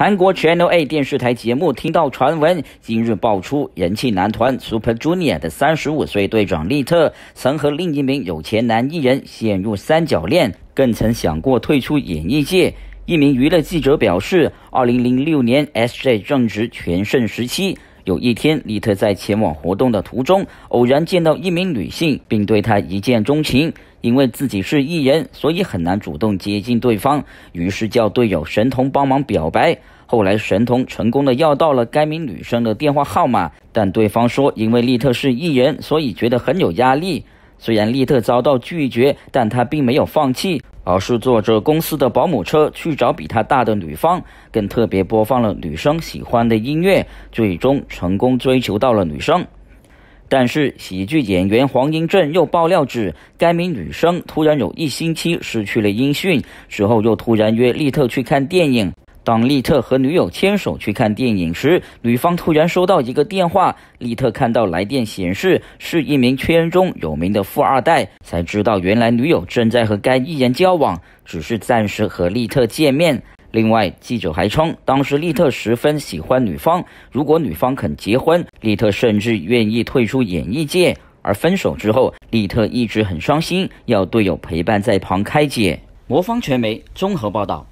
韩国 Channel A 电视台节目听到传闻，今日爆出人气男团 Super Junior 的三十五岁队长利特曾和另一名有钱男艺人陷入三角恋，更曾想过退出演艺界。一名娱乐记者表示，二零零六年 SJ 正值全盛时期。有一天，利特在前往活动的途中，偶然见到一名女性，并对她一见钟情。因为自己是艺人，所以很难主动接近对方，于是叫队友神童帮忙表白。后来，神童成功的要到了该名女生的电话号码，但对方说，因为利特是艺人，所以觉得很有压力。虽然利特遭到拒绝，但他并没有放弃。而是坐着公司的保姆车去找比他大的女方，更特别播放了女生喜欢的音乐，最终成功追求到了女生。但是喜剧演员黄英正又爆料指，该名女生突然有一星期失去了音讯，之后又突然约利特去看电影。当利特和女友牵手去看电影时，女方突然收到一个电话。利特看到来电显示是一名圈中有名的富二代，才知道原来女友正在和该艺人交往，只是暂时和利特见面。另外，记者还称，当时利特十分喜欢女方，如果女方肯结婚，利特甚至愿意退出演艺界。而分手之后，利特一直很伤心，要队友陪伴在旁开解。魔方传媒综合报道。